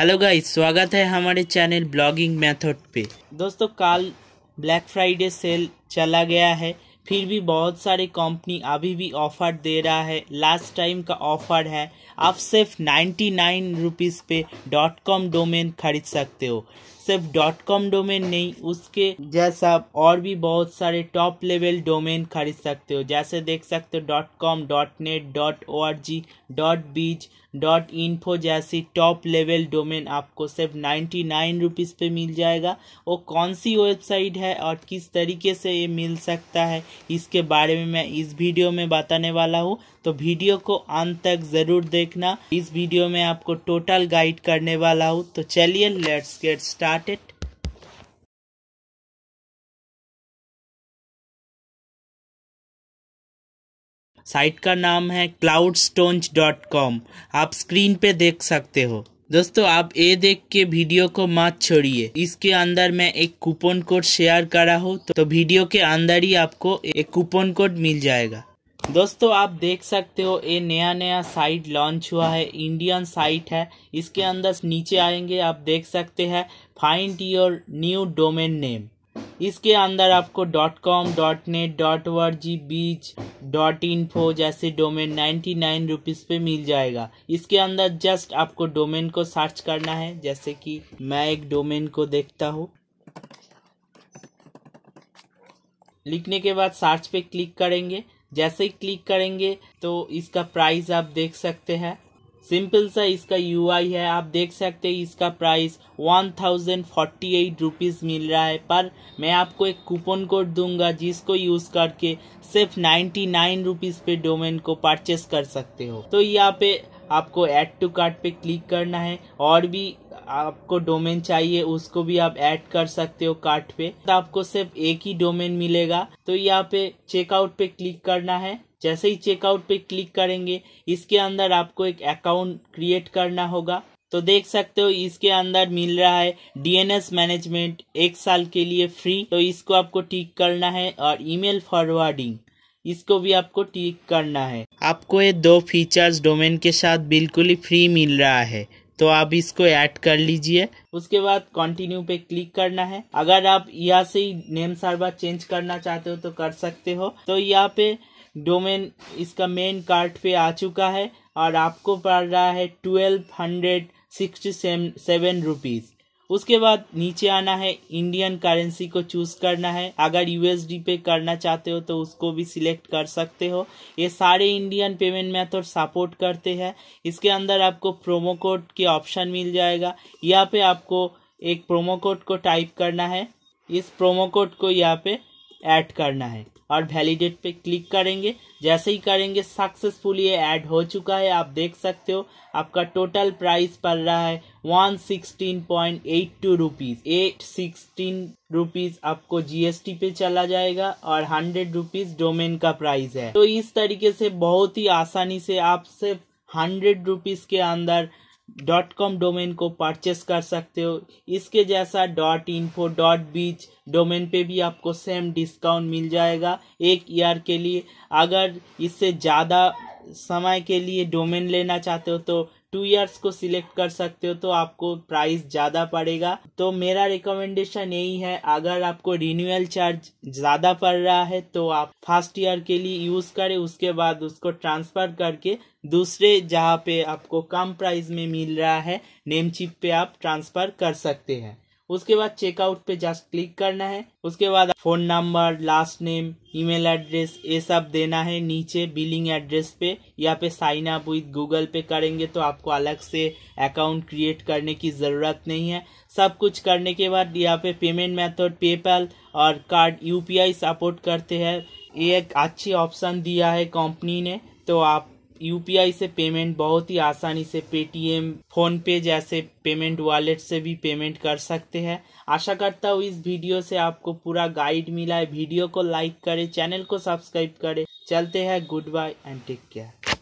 hello guys स्वागत है हमारे चैनल ब्लॉगिंग मेथड पे दोस्तों कल ब्लैक फ्राइडे सेल चला गया है फिर भी बहुत सारे कंपनी अभी भी ऑफ़र दे रहा है लास्ट टाइम का ऑफ़र है आप सिर्फ नाइन्टी नाइन रुपीज़ पे डॉट कॉम डोमेन खरीद सकते हो सिर्फ डॉट कॉम डोमेन नहीं उसके जैसा आप और भी बहुत सारे टॉप लेवल डोमेन खरीद सकते हो जैसे देख सकते हो dot com dot net dot O R G dot biz dot info जैसी टॉप लेवल डोमेन आपको सिर्फ नाइन्टी नाइन रुपीज़ पे मिल जाएगा वो कौन सी वेबसाइट है और किस तरीके से ये मिल सकता है इसके बारे में मैं इस वीडियो में बताने वाला हूँ तो वीडियो को अंत तक ज़रूर देखना इस वीडियो में आपको टोटल गाइड करने वाला हूँ तो चलिए let's get start cut it site का नाम है क्लाउड स्टोन्स डॉट कॉम आप स्क्रीन पे देख सकते हो दोस्तों आप ये देख के वीडियो को मत छोड़िए इसके अंदर मैं एक कूपन कोड शेयर करा हो तो वीडियो के अंदर ही आपको एक कूपन कोड मिल जाएगा दोस्तों आप देख सकते हो ये नया नया साइट लॉन्च हुआ है इंडियन साइट है इसके अंदर नीचे आएंगे आप देख सकते हैं find your new domain name इसके अंदर आपको dot com dot net dot org biz dot info जैसे डोमेन नाइन्टी नाइन रुपीज़ पे मिल जाएगा इसके अंदर जस्ट आपको डोमेन को सर्च करना है जैसे कि मैं एक डोमेन को देखता हूँ लिखने के बाद सर्च पे क्लिक करेंगे जैसे ही क्लिक करेंगे तो इसका प्राइस आप देख सकते हैं सिंपल सा इसका यूआई है आप देख सकते हैं इसका price one thousand forty eight rupees मिल रहा है पर मैं आपको एक कूपन कोड दूंगा जिसको यूज़ करके सिर्फ नाइन्टी नाइन रुपीज़ पे डोमेन को परचेस कर सकते हो तो यहाँ पे आपको एड टू कार्ट पे क्लिक करना है और भी आपको डोमेन चाहिए उसको भी आप ऐड कर सकते हो कार्ट पे तो आपको सिर्फ एक ही डोमेन मिलेगा तो यहाँ पे चेकआउट पे क्लिक करना है जैसे ही चेकआउट पे क्लिक करेंगे इसके अंदर आपको एक अकाउंट क्रिएट करना होगा तो देख सकते हो इसके अंदर मिल रहा है डीएनएस मैनेजमेंट एक साल के लिए फ्री तो इसको आपको टिक करना है और ईमेल फॉरवर्डिंग इसको भी आपको टिक करना है आपको ये दो फीचर्स डोमेन के साथ बिल्कुल ही फ्री मिल रहा है तो आप इसको ऐड कर लीजिए उसके बाद कंटिन्यू पे क्लिक करना है अगर आप यहाँ से ही नेम सर्वर चेंज करना चाहते हो तो कर सकते हो तो यहाँ पे डोमेन इसका मेन कार्ट पे आ चुका है और आपको पड़ रहा है twelve hundred sixty seven rupees उसके बाद नीचे आना है इंडियन करेंसी को चूज करना है अगर यूएसडी पे करना चाहते हो तो उसको भी सिलेक्ट कर सकते हो ये सारे इंडियन पेमेंट मेथड सपोर्ट करते हैं इसके अंदर आपको प्रोमो कोड के ऑप्शन मिल जाएगा यहाँ पे आपको एक प्रोमो कोड को टाइप करना है इस प्रोमो कोड को यहाँ पे ऐड करना है और वैलिडेट पे क्लिक करेंगे जैसे ही करेंगे सक्सेसफुली ये ऐड हो चुका है आप देख सकते हो आपका टोटल प्राइस पड़ रहा है one sixteen point eight two rupees eight sixteen rupees आपको जीएसटी पे चला जाएगा और हंड्रेड रुपीज़ डोमेन का प्राइस है तो इस तरीके से बहुत ही आसानी से आप सिर्फ हंड्रेड रुपीज़ के अंदर डॉट कॉम डोमेन को परचेस कर सकते हो इसके जैसा dot info dot biz domain पे भी आपको सेम डिस्काउंट मिल जाएगा एक ईयर के लिए अगर इससे ज़्यादा समय के लिए डोमेन लेना चाहते हो तो टू ईयर्स को सिलेक्ट कर सकते हो तो आपको प्राइस ज़्यादा पड़ेगा तो मेरा रिकमेंडेशन यही है अगर आपको रिन्यूअल चार्ज ज़्यादा पड़ रहा है तो आप फर्स्ट ईयर के लिए यूज़ करें उसके बाद उसको ट्रांसफ़र करके दूसरे जहाँ पे आपको कम प्राइस में मिल रहा है नेमचिप पे आप ट्रांसफ़र कर सकते हैं उसके बाद चेकआउट पे जस्ट क्लिक करना है उसके बाद phone number last name email address ये सब देना है नीचे बिलिंग एड्रेस पे या पे साइन अप विथ गूगल पे करेंगे तो आपको अलग से अकाउंट क्रिएट करने की ज़रूरत नहीं है सब कुछ करने के बाद यहाँ पे पेमेंट मेथड पेपल और कार्ड यूपीआई सपोर्ट करते हैं ये एक अच्छी ऑप्शन दिया है कंपनी ने तो आप यूपीआई से पेमेंट बहुत ही आसानी से पेटीएम फोन पे जैसे पेमेंट वॉलेट से भी पेमेंट कर सकते हैं आशा करता हूँ इस वीडियो से आपको पूरा गाइड मिला है वीडियो को लाइक करें चैनल को सब्सक्राइब करें चलते हैं goodbye and take care